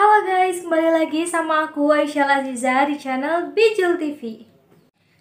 Halo guys, kembali lagi sama aku Aisyah Aziza di channel Bijul TV.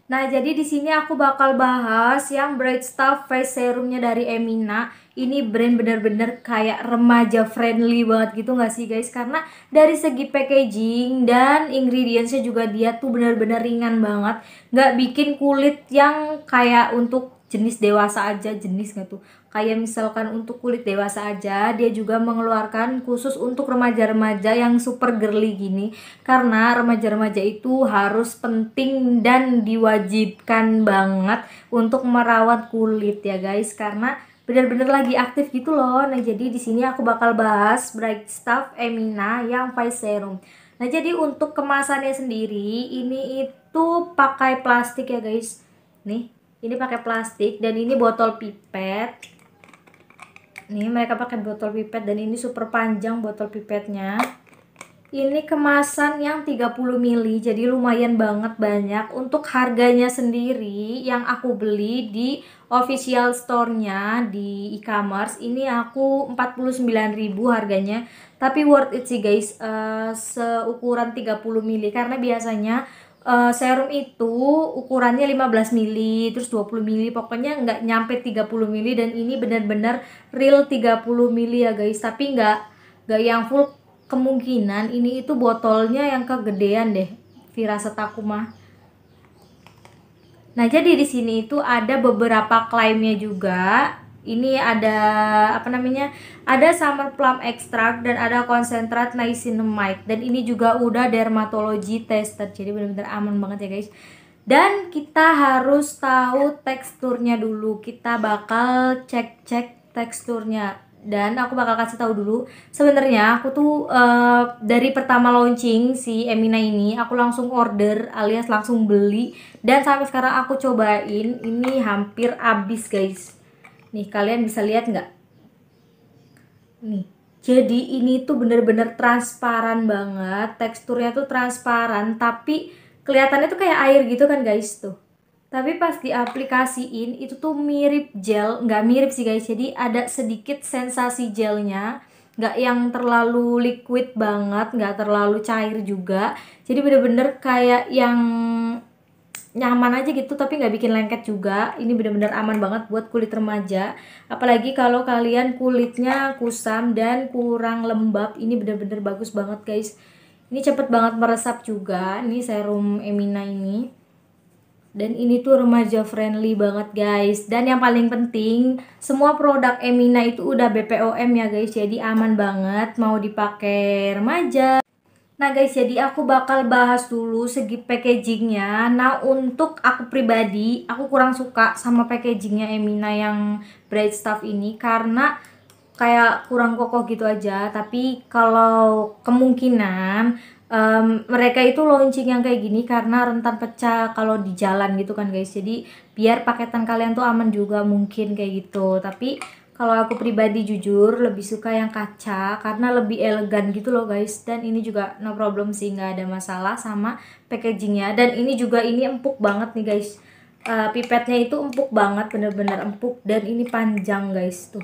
Nah, jadi di sini aku bakal bahas yang Bright Stuff Face Serumnya dari Emina. Ini brand bener-bener kayak remaja friendly banget gitu gak sih guys? Karena dari segi packaging dan ingredientsnya juga dia tuh bener-bener ringan banget. Gak bikin kulit yang kayak untuk jenis dewasa aja jenis gitu kayak misalkan untuk kulit dewasa aja dia juga mengeluarkan khusus untuk remaja-remaja yang super girly gini karena remaja-remaja itu harus penting dan diwajibkan banget untuk merawat kulit ya guys karena bener-bener lagi aktif gitu loh nah jadi di sini aku bakal bahas bright stuff Emina yang face serum nah jadi untuk kemasannya sendiri ini itu pakai plastik ya guys nih ini pakai plastik dan ini botol pipet nih mereka pakai botol pipet dan ini super panjang botol pipetnya ini kemasan yang 30 mili jadi lumayan banget banyak untuk harganya sendiri yang aku beli di official store-nya di e-commerce ini aku 49.000 harganya tapi worth it sih guys uh, seukuran 30 mili karena biasanya uh, serum itu ukurannya 15 mili, terus 20 mili, pokoknya nggak nyampe 30 mili dan ini benar-benar real 30 mili ya guys, tapi nggak nggak yang full kemungkinan ini itu botolnya yang kegedean deh, firasat aku mah. Nah, jadi di sini itu ada beberapa klaimnya juga ini ada apa namanya ada summer plum extract dan ada konsentrat niacinamide dan ini juga udah dermatologi tester jadi benar-benar aman banget ya guys dan kita harus tahu teksturnya dulu kita bakal cek cek teksturnya dan aku bakal kasih tahu dulu sebenarnya aku tuh uh, dari pertama launching si Emina ini aku langsung order alias langsung beli dan sampai sekarang aku cobain ini hampir habis guys Nih kalian bisa lihat nggak? Nih. Jadi ini tuh bener-bener transparan banget, teksturnya tuh transparan, tapi kelihatannya tuh kayak air gitu kan guys tuh. Tapi pas diaplikasiin itu tuh mirip gel, nggak mirip sih guys, jadi ada sedikit sensasi gelnya, nggak yang terlalu liquid banget, nggak terlalu cair juga. Jadi bener-bener kayak yang nyaman aja gitu tapi nggak bikin lengket juga ini bener-bener aman banget buat kulit remaja apalagi kalau kalian kulitnya kusam dan kurang lembab ini bener-bener bagus banget guys ini cepet banget meresap juga ini serum Emina ini dan ini tuh remaja friendly banget guys dan yang paling penting semua produk Emina itu udah BPOM ya guys jadi aman banget mau dipakai remaja Nah guys, jadi aku bakal bahas dulu segi packagingnya. Nah untuk aku pribadi, aku kurang suka sama packagingnya Emina yang Bright Stuff ini karena kayak kurang kokoh gitu aja. Tapi kalau kemungkinan um, mereka itu launching yang kayak gini karena rentan pecah kalau di jalan gitu kan guys jadi biar paketan kalian tuh aman juga mungkin kayak gitu tapi kalau aku pribadi jujur lebih suka yang kaca karena lebih elegan gitu loh guys dan ini juga no problem sih nggak ada masalah sama packagingnya dan ini juga ini empuk banget nih guys uh, pipetnya itu empuk banget bener-bener empuk dan ini panjang guys tuh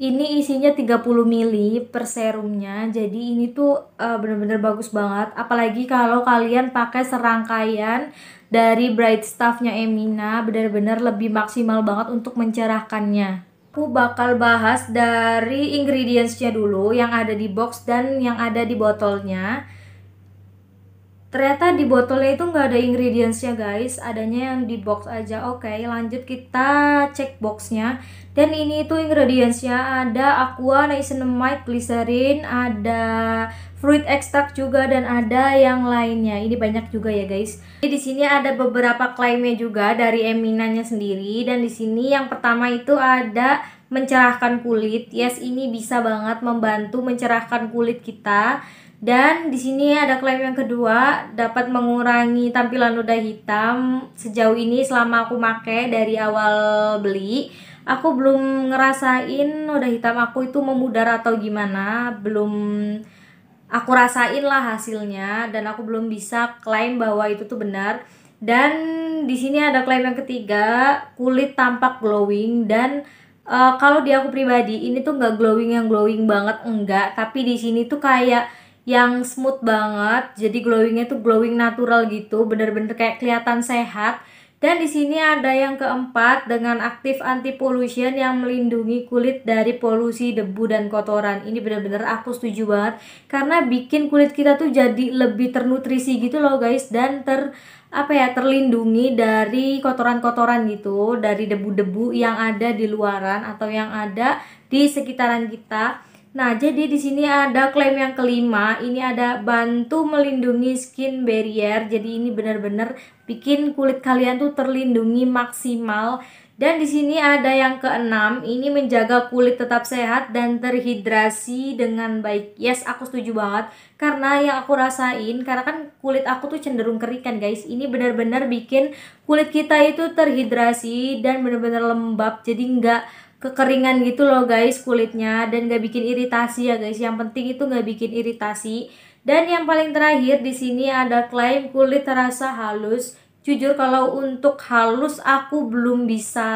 ini isinya 30 ml per serumnya jadi ini tuh bener eh, bener-bener bagus banget apalagi kalau kalian pakai serangkaian dari bright staffnya Emina benar-benar lebih maksimal banget untuk mencerahkannya aku bakal bahas dari ingredientsnya dulu yang ada di box dan yang ada di botolnya ternyata di botolnya itu nggak ada ingredientsnya guys adanya yang di box aja oke lanjut kita cek boxnya dan ini itu ingredientsnya ada aqua niacinamide glycerin ada fruit extract juga dan ada yang lainnya ini banyak juga ya guys jadi di sini ada beberapa klaimnya juga dari Eminanya sendiri dan di sini yang pertama itu ada mencerahkan kulit yes ini bisa banget membantu mencerahkan kulit kita dan di sini ada klaim yang kedua, dapat mengurangi tampilan noda hitam. Sejauh ini selama aku pakai dari awal beli, aku belum ngerasain noda hitam aku itu memudar atau gimana, belum aku rasain lah hasilnya dan aku belum bisa klaim bahwa itu tuh benar. Dan di sini ada klaim yang ketiga, kulit tampak glowing dan uh, kalau di aku pribadi ini tuh nggak glowing yang glowing banget enggak, tapi di sini tuh kayak yang smooth banget. Jadi glowingnya tuh glowing natural gitu, bener-bener kayak kelihatan sehat. Dan di sini ada yang keempat dengan aktif anti pollution yang melindungi kulit dari polusi, debu dan kotoran. Ini bener-bener aku setuju banget karena bikin kulit kita tuh jadi lebih ternutrisi gitu loh guys dan ter apa ya terlindungi dari kotoran-kotoran gitu, dari debu-debu yang ada di luaran atau yang ada di sekitaran kita. Nah, jadi di sini ada klaim yang kelima, ini ada bantu melindungi skin barrier. Jadi ini benar-benar bikin kulit kalian tuh terlindungi maksimal. Dan di sini ada yang keenam, ini menjaga kulit tetap sehat dan terhidrasi dengan baik. Yes, aku setuju banget karena yang aku rasain karena kan kulit aku tuh cenderung kering kan guys. Ini benar-benar bikin kulit kita itu terhidrasi dan benar-benar lembab. Jadi enggak kekeringan gitu loh guys kulitnya dan gak bikin iritasi ya guys yang penting itu gak bikin iritasi dan yang paling terakhir di sini ada klaim kulit terasa halus jujur kalau untuk halus aku belum bisa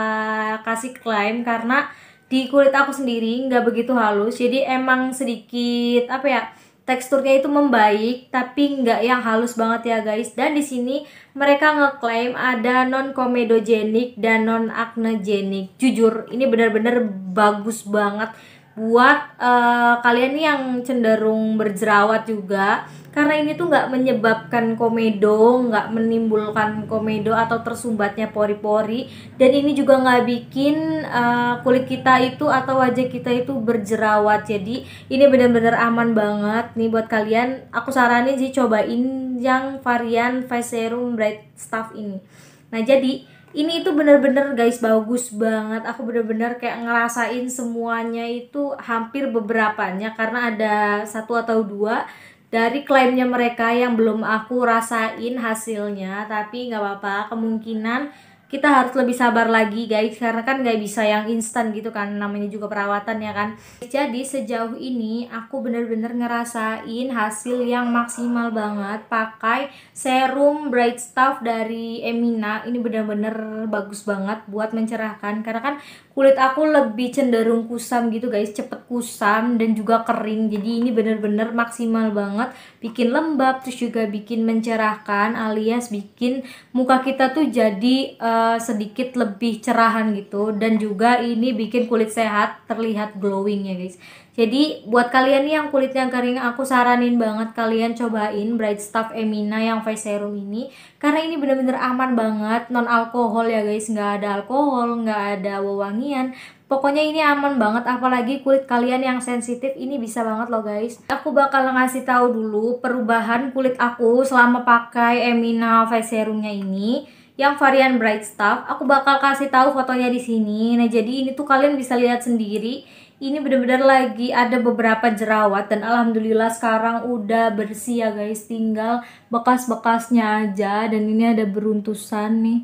kasih klaim karena di kulit aku sendiri nggak begitu halus jadi emang sedikit apa ya teksturnya itu membaik tapi nggak yang halus banget ya guys dan di sini mereka ngeklaim ada non komedogenik dan non aknegenik jujur ini benar-benar bagus banget buat uh, kalian nih yang cenderung berjerawat juga karena ini tuh nggak menyebabkan komedo, nggak menimbulkan komedo atau tersumbatnya pori-pori, dan ini juga nggak bikin uh, kulit kita itu atau wajah kita itu berjerawat. Jadi ini benar-benar aman banget nih buat kalian. Aku saranin sih cobain yang varian face serum bright stuff ini. Nah jadi ini itu bener-bener guys bagus banget aku bener-bener kayak ngerasain semuanya itu hampir beberapanya karena ada satu atau dua dari klaimnya mereka yang belum aku rasain hasilnya tapi nggak apa-apa kemungkinan kita harus lebih sabar lagi guys karena kan nggak bisa yang instan gitu kan namanya juga perawatan ya kan jadi sejauh ini aku bener-bener ngerasain hasil yang maksimal banget pakai serum bright stuff dari Emina ini bener-bener bagus banget buat mencerahkan karena kan kulit aku lebih cenderung kusam gitu guys cepet kusam dan juga kering jadi ini bener-bener maksimal banget bikin lembab terus juga bikin mencerahkan alias bikin muka kita tuh jadi uh, Eh, sedikit lebih cerahan gitu dan juga ini bikin kulit sehat terlihat glowing ya guys jadi buat kalian yang kulitnya kering aku saranin banget kalian cobain Bright Stuff Emina yang face serum ini karena ini bener-bener aman banget non alkohol ya guys nggak ada alkohol nggak ada wewangian Pokoknya ini aman banget apalagi kulit kalian yang sensitif ini bisa banget loh guys. Aku bakal ngasih tahu dulu perubahan kulit aku selama pakai Emina face serumnya ini yang varian bright stuff aku bakal kasih tahu fotonya di sini nah jadi ini tuh kalian bisa lihat sendiri ini bener-bener lagi ada beberapa jerawat dan alhamdulillah sekarang udah bersih ya guys tinggal bekas-bekasnya aja dan ini ada beruntusan nih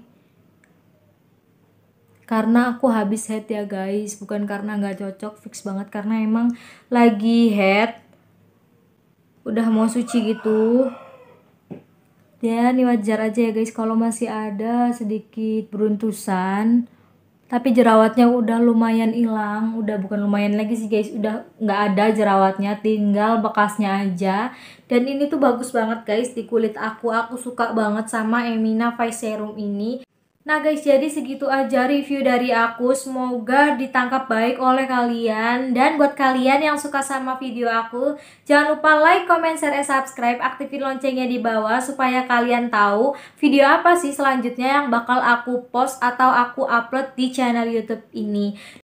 karena aku habis head ya guys bukan karena nggak cocok fix banget karena emang lagi head udah mau suci gitu dan wajar aja ya guys kalau masih ada sedikit beruntusan tapi jerawatnya udah lumayan hilang udah bukan lumayan lagi sih guys udah nggak ada jerawatnya tinggal bekasnya aja dan ini tuh bagus banget guys di kulit aku aku suka banget sama Emina Face Serum ini Nah guys, jadi segitu aja review dari aku. Semoga ditangkap baik oleh kalian. Dan buat kalian yang suka sama video aku, jangan lupa like, comment, share, and subscribe. Aktifin loncengnya di bawah supaya kalian tahu video apa sih selanjutnya yang bakal aku post atau aku upload di channel YouTube ini.